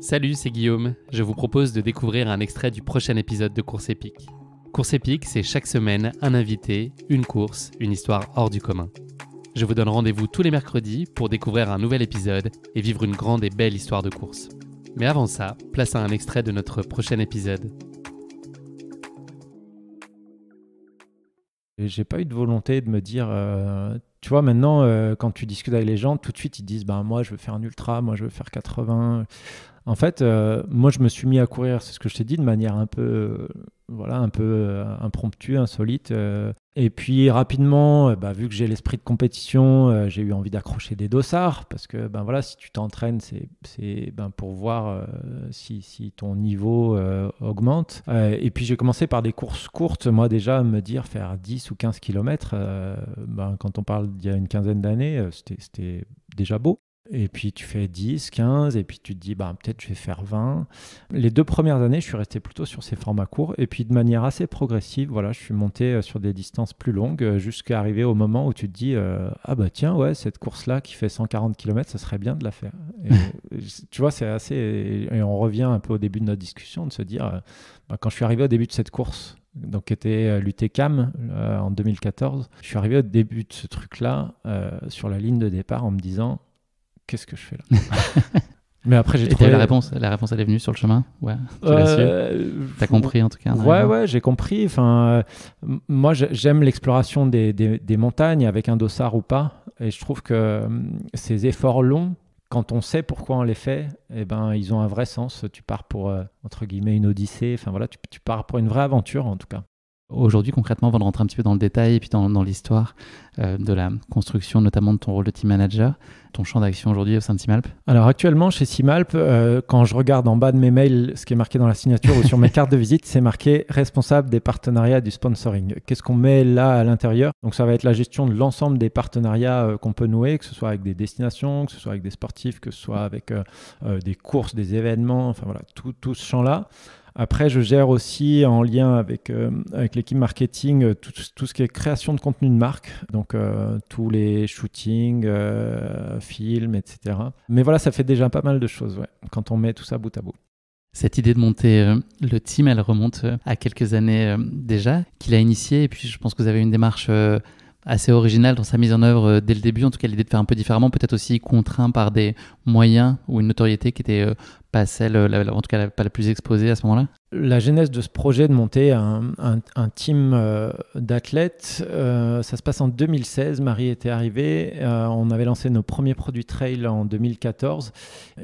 Salut, c'est Guillaume. Je vous propose de découvrir un extrait du prochain épisode de Course épique. Course épique, c'est chaque semaine un invité, une course, une histoire hors du commun. Je vous donne rendez-vous tous les mercredis pour découvrir un nouvel épisode et vivre une grande et belle histoire de course. Mais avant ça, place à un extrait de notre prochain épisode. j'ai pas eu de volonté de me dire, euh, tu vois, maintenant, euh, quand tu discutes avec les gens, tout de suite, ils disent, ben moi, je veux faire un ultra, moi, je veux faire 80. En fait, euh, moi, je me suis mis à courir, c'est ce que je t'ai dit, de manière un peu, voilà, un peu impromptue, insolite. Et puis rapidement, euh, bah, vu que j'ai l'esprit de compétition, euh, j'ai eu envie d'accrocher des dossards parce que ben voilà, si tu t'entraînes, c'est ben, pour voir euh, si, si, ton niveau augmente. et puis j'ai commencé par des courses courtes, moi déjà me dire faire 10 ou 15 km, ben, quand on parle d'il y a une quinzaine d'années, c'était déjà beau. Et puis tu fais 10, 15, et puis tu te dis, bah, peut-être je vais faire 20. Les deux premières années, je suis resté plutôt sur ces formats courts. Et puis de manière assez progressive, voilà, je suis monté euh, sur des distances plus longues euh, jusqu'à arriver au moment où tu te dis, euh, ah bah tiens, ouais, cette course-là qui fait 140 km, ça serait bien de la faire. tu vois, c'est assez. Et on revient un peu au début de notre discussion, de se dire, bah, quand je suis arrivé au début de cette course, donc qui était l'UTCAM en 2014, je suis arrivé au début de ce truc-là sur la ligne de départ en me disant, qu'est-ce que je fais là Mais après, j'ai trouvé. la réponse, la réponse, elle est venue sur le chemin Ouais. Tu as euh, compris en tout cas. Ouais, ouais, j'ai compris. Enfin, euh, moi, j'aime l'exploration des, montagnes avec un dossard ou pas. Et je trouve que euh, ces efforts longs, quand on sait pourquoi on les fait, eh ben, ils ont un vrai sens. Tu pars pour, entre guillemets, une odyssée. Enfin, voilà, tu, tu pars pour une vraie aventure en tout cas. Aujourd'hui, concrètement, avant de rentrer un petit peu dans le détail et puis dans, l'histoire euh, de la construction, notamment de ton rôle de team manager, ton champ d'action aujourd'hui au sein de Simalp Alors, actuellement, chez Simalp, euh, quand je regarde en bas de mes mails ce qui est marqué dans la signature ou sur mes cartes de visite, c'est marqué responsable des partenariats du sponsoring. Qu'est-ce qu'on met là à l'intérieur Donc, ça va être la gestion de l'ensemble des partenariats euh, qu'on peut nouer, que ce soit avec des destinations, que ce soit avec des sportifs, que ce soit avec des courses, des événements, enfin voilà, tout ce champ-là. Après, je gère aussi en lien avec, euh, avec l'équipe marketing euh, tout, ce qui est création de contenu de marque, donc euh, tous les shootings, films, etc. Mais voilà, ça fait déjà pas mal de choses quand on met tout ça bout à bout. Cette idée de monter le team, elle remonte à quelques années déjà, qu'il a initié, et puis je pense que vous avez une démarche assez original dans sa mise en œuvre euh, dès le début, en tout cas l'idée de faire un peu différemment, peut-être aussi contraint par des moyens ou une notoriété qui était euh, pas celle, euh, en tout cas pas la plus exposée à ce moment-là La genèse de ce projet de monter un, un, un team d'athlètes, ça se passe en 2016. Marie était arrivée. on avait lancé nos premiers produits trail en 2014.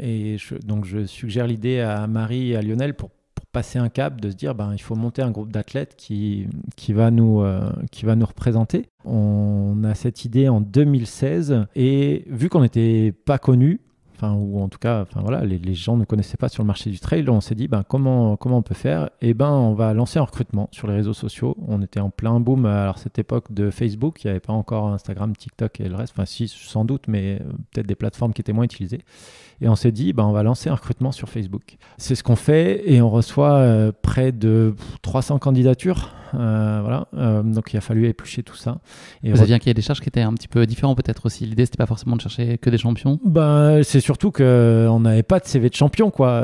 Et donc je suggère l'idée à Marie et à Lionel pour passer un cap, de se dire ben, il faut monter un groupe d'athlètes qui, qui, va nous, euh, qui va nous représenter. On a cette idée en 2016 et vu qu'on n'était pas connus, enfin ou en tout cas, enfin voilà, les, gens ne connaissaient pas sur le marché du trail. On s'est dit, ben comment comment on peut faire et eh ben, on va lancer un recrutement sur les réseaux sociaux. On était en plein boom alors cette époque de Facebook, il n'y avait pas encore Instagram, TikTok et le reste. Enfin, si sans doute, mais euh, peut-être des plateformes qui étaient moins utilisées. Et on s'est dit, ben on va lancer un recrutement sur Facebook. C'est ce qu'on fait et on reçoit euh, près de 300 candidatures euh, voilà. Euh, donc il a fallu éplucher tout ça. Et Vous aviez y a des charges qui étaient un petit peu différent peut-être aussi. L'idée c'était pas forcément de chercher que des champions. Bah, c'est surtout qu'on euh, on n'avait pas de CV de champion quoi.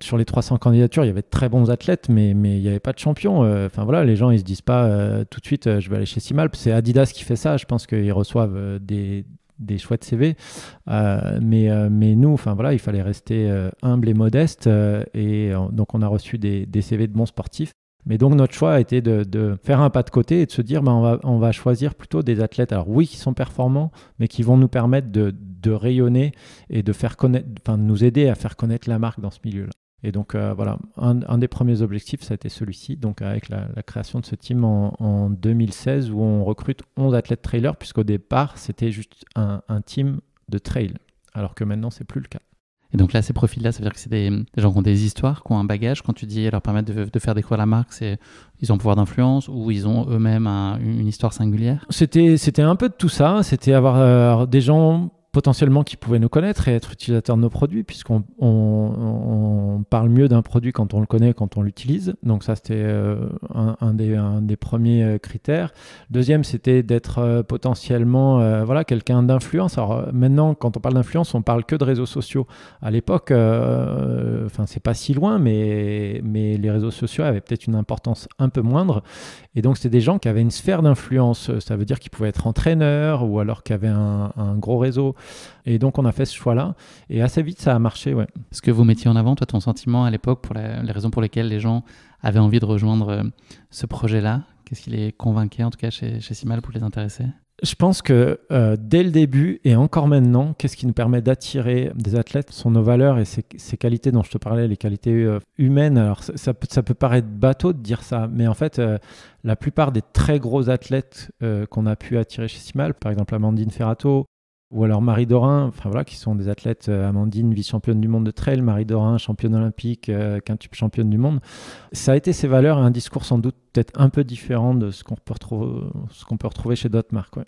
sur les 300 candidatures, il y avait de très bons athlètes, mais il n'y avait pas de champion. Enfin voilà, les gens ils se disent pas tout de suite je vais aller chez Simal, C'est Adidas qui fait ça. Je pense qu'ils reçoivent des des chouettes CV. mais, mais nous, enfin voilà, il fallait rester humble et modeste. et donc on a reçu des, des, CV de bons sportifs. Mais donc notre choix a été de, faire un pas de côté et de se dire ben, on, va, on va choisir plutôt des athlètes, alors oui, qui sont performants, mais qui vont nous permettre de, rayonner et de faire connaître, enfin de nous aider à faire connaître la marque dans ce milieu-là. Et donc euh, voilà, un, des premiers objectifs, ça a été celui-ci, donc avec la, création de ce team en, 2016 où on recrute 11 athlètes trailers, puisqu'au départ c'était juste un, un team de trail, alors que maintenant c'est plus le cas. Et donc là, ces profils-là, ça veut dire que c'est des, gens qui ont des histoires, qui ont un bagage. Quand tu dis leur permettre de, faire faire découvrir la marque, c'est ils ont pouvoir d'influence ou ils ont eux-mêmes une histoire singulière C'était un peu de tout ça. C'était avoir euh, des gens potentiellement qui pouvaient nous connaître et être utilisateurs de nos produits, puisqu'on on, parle mieux d'un produit quand on le connaît, quand on l'utilise. Donc ça, c'était euh, un, des, des, premiers euh, critères. Deuxième, c'était d'être euh, potentiellement voilà, quelqu'un d'influence. Alors maintenant, quand on parle d'influence, on parle que de réseaux sociaux. À l'époque, enfin c'est pas si loin, mais, mais les réseaux sociaux avaient peut-être une importance un peu moindre. Et donc, c'était des gens qui avaient une sphère d'influence. Ça veut dire qu'ils pouvaient être entraîneurs ou alors qu'ils avaient un gros réseau et donc, on a fait ce choix-là. Et assez vite, ça a marché, ouais. Est ce que vous mettiez en avant, toi, ton sentiment à l'époque, pour les raisons pour lesquelles les gens avaient envie de rejoindre euh, ce projet-là, qu'est-ce qui les convainquait, en tout cas, chez, chez Simal, pour les intéresser je pense que euh, dès le début et encore maintenant, qu'est-ce qui nous permet d'attirer des athlètes sont nos valeurs et ces, qualités dont je te parlais, les qualités euh, humaines. Alors ça, peut, paraître bateau de dire ça, mais en fait, la plupart des très gros athlètes qu'on a pu attirer chez Simal, par exemple Amandine Ferrato, ou alors Marie Dorin, enfin voilà, qui sont des athlètes, euh, Amandine, vice-championne du monde de trail, Marie Dorin, championne olympique, euh, quintuple championne du monde. Ça a été ses valeurs et un discours sans doute peut-être un peu différent de ce qu'on peut, retrouver, chez d'autres marques.